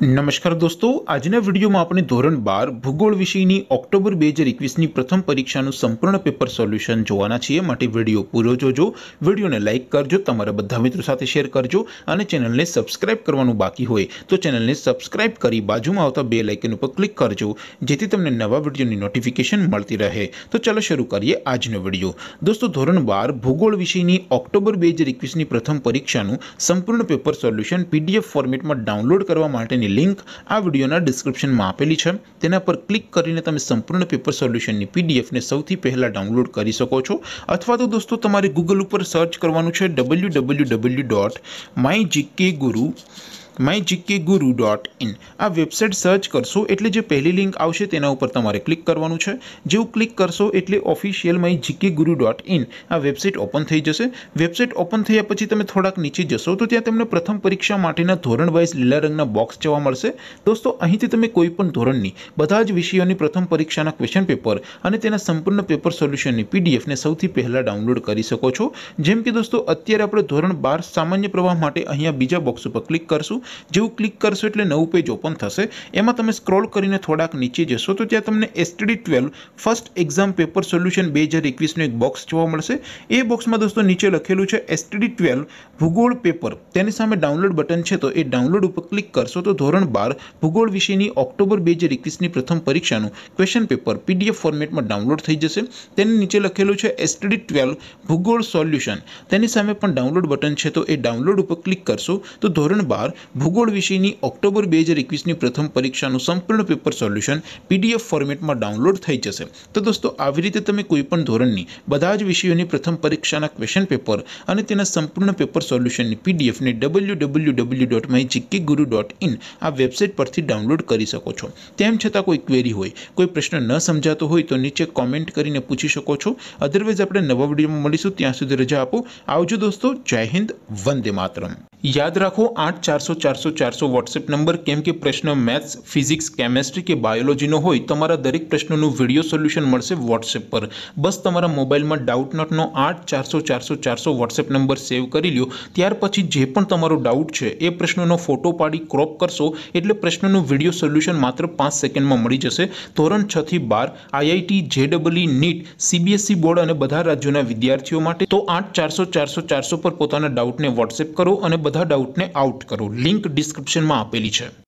नमस्कार दोस्तों आज ने वीडियो में अपने ધોરણ 12 भूगोल विषयनी अक्टूबर 2021 ની પ્રથમ પરીક્ષા નું સંપૂર્ણ પેપર સોલ્યુશન જોવાના છે માટે વિડિયો પૂરો જોજો વિડિયોને લાઈક કરજો તમારા બધા મિત્રો સાથે શેર કરજો અને ચેનલને સબ્સ્ક્રાઇબ કરવાનું બાકી હોય તો ચેનલને સબ્સ્ક્રાઇબ કરી બાજુમાં આવતો બેલ આઇકન ઉપર ક્લિક કરજો જેથી તમને નવા વિડિયોની નોટિફિકેશન મળતી રહે તો ચલો શરૂ કરીએ આજનો વિડિયો दोस्तों ધોરણ 12 भूगोल विषयनी अक्टूबर 2021 ની પ્રથમ પરીક્ષા નું સંપૂર્ણ પેપર સોલ્યુશન PDF ફોર્મેટમાં ડાઉનલોડ કરવા માટે लिंक આ વિડિયોના ડિસ્ક્રિપ્શનમાં આપેલી છે તેના પર ક્લિક કરીને તમે સંપૂર્ણ પેપર સોલ્યુશનની પીડીએફ ને સૌથી પહેલા ડાઉનલોડ કરી શકો છો અથવા તો દોસ્તો તમારે Google ઉપર સર્ચ કરવાનું છે www.mygkguru mygkguru.in આ વેબસાઈટ સર્ચ કરશો એટલે જે પહેલી લિંક આવશે તેના ઉપર તમારે ક્લિક કરવાનું છે જેઉ ક્લિક કરશો એટલે ઓફિશિયલ mygkguru.in આ વેબસાઈટ ઓપન થઈ જશે વેબસાઈટ ઓપન થઈયા પછી તમે થોડક નીચે જશો તો ત્યાં તમને પ્રથમ પરીક્ષા માટેના ધોરણ વાઈસ લેલરંગના બોક્સ જોવા મળશે દોસ્તો અહીંથી તમે કોઈ પણ ધોરણની બધા જ વિષયોની પ્રથમ પરીક્ષાના ક્વેશ્ચન પેપર અને તેના સંપૂર્ણ પેપર સોલ્યુશનની પીડીએફ ને સૌથી પહેલા ડાઉનલોડ કરી શકો છો જેમ કે દોસ્તો અત્યારે આપણે ધોરણ 12 સામાન્ય પ્રવાહ માટે અહીંયા બીજા બોક્સ ઉપર ક્લિક કરશું જેવું ક્લિક કરશો એટલે નવું પેજ ઓપન થશે એમાં તમે સ્ક્રોલ કરીને થોડાક નીચે જશો તો ત્યાં તમને STD 12 first exam paper solution 2021 નો એક બોક્સ જોવા મળશે એ બોક્સમાં દોસ્તો નીચે લખેલું છે STD 12 ભૂગોળ પેપર તેની સામે ડાઉનલોડ બટન છે તો એ ડાઉનલોડ ઉપર ક્લિક કરશો તો ધોરણ 12 ભૂગોળ વિષયની ઓક્ટોબર 2021 ની પ્રથમ પરીક્ષાનું ક્વેશ્ચન પેપર PDF ફોર્મેટમાં ડાઉનલોડ થઈ જશે તેની નીચે લખેલું છે STD 12 ભૂગોળ સોલ્યુશન તેની સામે પણ ડાઉનલોડ બટન છે તો એ ડાઉનલોડ ઉપર ક્લિક કરશો તો ધોરણ 12 भूगोल विषयनी अक्टूबर 2021 ની પ્રથમ પરીક્ષા નું સંપૂર્ણ પેપર સોલ્યુશન પીડીએફ ફોર્મેટ માં ડાઉનલોડ થઈ જશે તો દોસ્તો આવી રીતે તમે કોઈ પણ ધોરણ ની બધા જ વિષયો ની પ્રથમ પરીક્ષા ના ક્વેશ્ચન પેપર અને તેના સંપૂર્ણ પેપર સોલ્યુશન ની પીડીએફ ને www.mychikkiguru.in આ વેબસાઈટ પરથી ડાઉનલોડ કરી શકો છો તેમ છતાં કોઈ ક્વેરી હોય કોઈ પ્રશ્ન ન સમજતો હોય તો નીચે કમેન્ટ કરીને પૂછી શકો છો અધરવાઇઝ આપણે નવા વીડિયો માં મળીશું ત્યાં સુધી રજા આપો આવજો દોસ્તો જય હિન્દ વંદે માતરમ યાદ રાખો 840 440 WhatsApp નંબર કેમ કે પ્રશ્નો मैथ्स फिजिक्स કેમેસ્ટ્રી કે બાયોલોજીનો હોય તમારો દરેક પ્રશ્નોનો વિડિયો સોલ્યુશન મળશે WhatsApp પર બસ તમારું મોબાઈલ માં ડાઉટ નો 8400 400 400 WhatsApp નંબર સેવ કરી લ્યો ત્યાર પછી જે પણ તમારો ડાઉટ છે એ પ્રશ્નોનો ફોટો પાડી crop કરશો એટલે પ્રશ્નોનો વિડિયો સોલ્યુશન માત્ર 5 સેકન્ડમાં મળી જશે ધોરણ 6 થી 12 IIT JEE NEET CBSE board અને બધા રાજ્યોના વિદ્યાર્થીઓ માટે તો 8400 400 400 પર પોતાનો ડાઉટ ને WhatsApp કરો અને બધા ડાઉટ ને આઉટ કરો લિંક ડિસ્ક્રિપ્શનમાં આપેલી છે